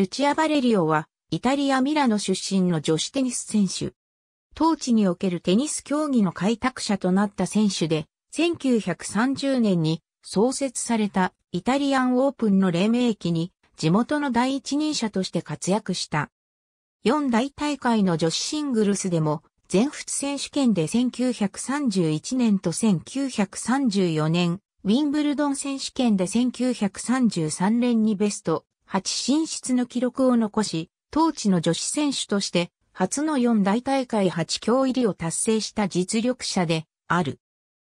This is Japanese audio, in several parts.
ルチア・バレリオは、イタリア・ミラノ出身の女子テニス選手。当地におけるテニス競技の開拓者となった選手で、1930年に創設されたイタリアンオープンの黎明期に地元の第一人者として活躍した。四大大会の女子シングルスでも全仏選手権で1931年と1934年、ウィンブルドン選手権で1933年にベスト8進出の記録を残し、当地の女子選手として初の4大大会8強入りを達成した実力者である。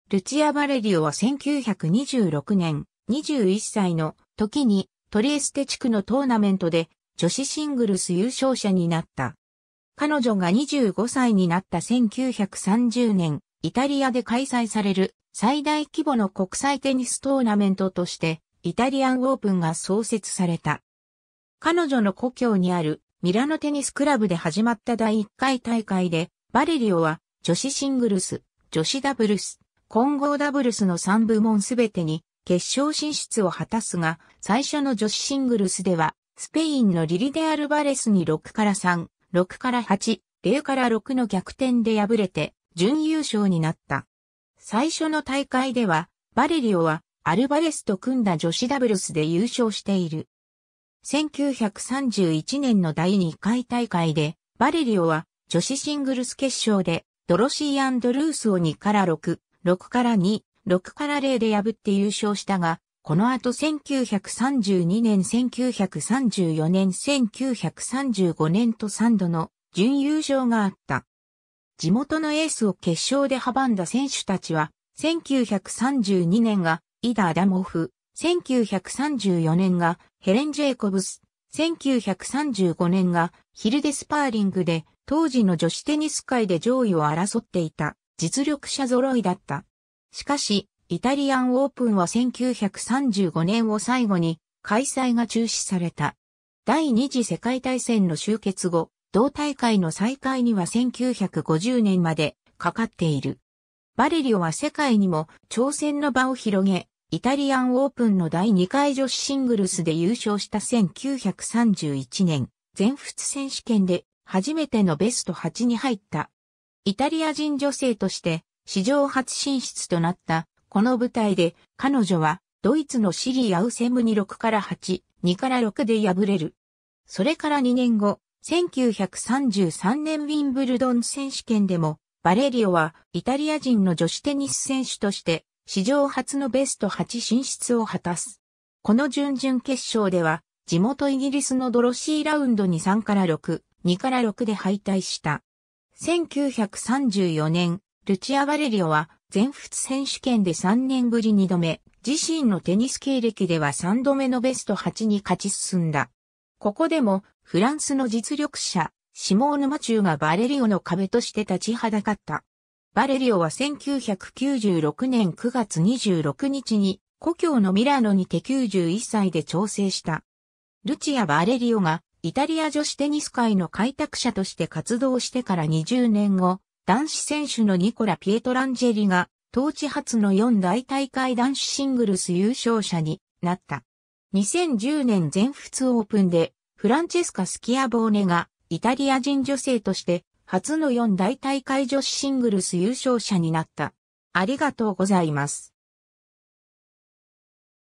ルチア・バレリオは1926年21歳の時にトリエステ地区のトーナメントで女子シングルス優勝者になった。彼女が25歳になった1930年、イタリアで開催される最大規模の国際テニストーナメントとしてイタリアンオープンが創設された。彼女の故郷にあるミラノテニスクラブで始まった第1回大会で、バレリオは女子シングルス、女子ダブルス、混合ダブルスの3部門すべてに決勝進出を果たすが、最初の女子シングルスでは、スペインのリリデ・アルバレスに6から3、6から8、0から6の逆転で敗れて、準優勝になった。最初の大会では、バレリオはアルバレスと組んだ女子ダブルスで優勝している。1931年の第2回大会で、バレリオは女子シングルス決勝で、ドロシー・アンドルースを2から6、6から2、6から0で破って優勝したが、この後1932年、1934年、1935年と3度の準優勝があった。地元のエースを決勝で阻んだ選手たちは、1932年が、イダ・アダモフ、1934年がヘレン・ジェイコブス、1935年がヒルデスパーリングで当時の女子テニス界で上位を争っていた実力者揃いだった。しかし、イタリアンオープンは1935年を最後に開催が中止された。第二次世界大戦の終結後、同大会の再開には1950年までかかっている。バレリオは世界にも挑戦の場を広げ、イタリアンオープンの第2回女子シングルスで優勝した1931年、全仏選手権で初めてのベスト8に入った。イタリア人女性として史上初進出となったこの舞台で彼女はドイツのシリアウセムに6から8、2から6で敗れる。それから2年後、1933年ウィンブルドン選手権でもバレリオはイタリア人の女子テニス選手として史上初のベスト8進出を果たす。この準々決勝では、地元イギリスのドロシーラウンドに3から6、2から6で敗退した。1934年、ルチア・バレリオは全仏選手権で3年ぶり2度目、自身のテニス経歴では3度目のベスト8に勝ち進んだ。ここでもフランスの実力者、シモーヌ・マチューがバレリオの壁として立ちはだかった。バレリオは1996年9月26日に故郷のミラノにて91歳で調整した。ルチア・バレリオがイタリア女子テニス界の開拓者として活動してから20年後、男子選手のニコラ・ピエトランジェリが当地初の4大大会男子シングルス優勝者になった。2010年全仏オープンでフランチェスカ・スキアボーネがイタリア人女性として初の四大大会女子シングルス優勝者になった。ありがとうございます。